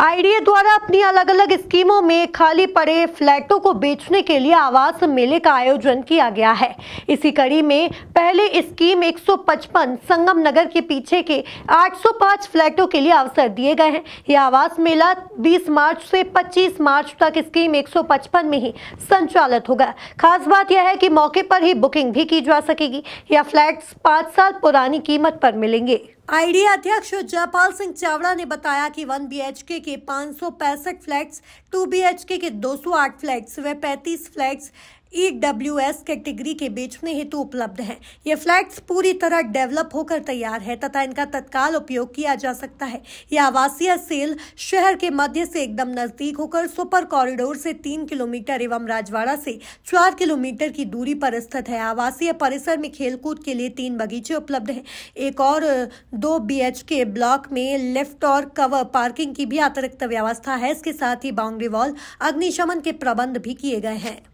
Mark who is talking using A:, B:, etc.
A: IDA द्वारा अपनी अलग अलग स्कीमों में खाली पड़े फ्लैटों को बेचने के लिए आवास मेले का आयोजन किया गया है इसी कड़ी में पहले स्कीम 155 संगम नगर के पीछे के 805 फ्लैटों के लिए अवसर दिए गए हैं यह आवास मेला 20 मार्च से 25 मार्च तक स्कीम 155 में ही संचालित होगा खास बात यह है कि मौके पर ही बुकिंग भी की जा सकेगी यह फ्लैट पाँच साल पुरानी कीमत पर मिलेंगे आईडी अध्यक्ष जयपाल सिंह चावड़ा ने बताया कि वन बीएचके के पाँच फ्लैट्स टू बीएचके के 208 फ्लैट्स व 35 फ्लैट्स ईडब्ल्यूएस e कैटेगरी के बेचने हेतु तो उपलब्ध हैं ये फ्लैट्स पूरी तरह डेवलप होकर तैयार है तथा इनका तत्काल उपयोग किया जा सकता है यह आवासीय सेल शहर के मध्य से एकदम नजदीक होकर सुपर कॉरिडोर से तीन किलोमीटर एवं राजवाड़ा से चार किलोमीटर की दूरी पर स्थित है आवासीय परिसर में खेलकूद के लिए तीन बगीचे उपलब्ध हैं एक और दो बी के ब्लॉक में लेफ्ट और कवर पार्किंग की भी अतिरिक्त व्यवस्था है इसके साथ ही बाउंड्री वॉल अग्निशमन के प्रबंध भी किए गए हैं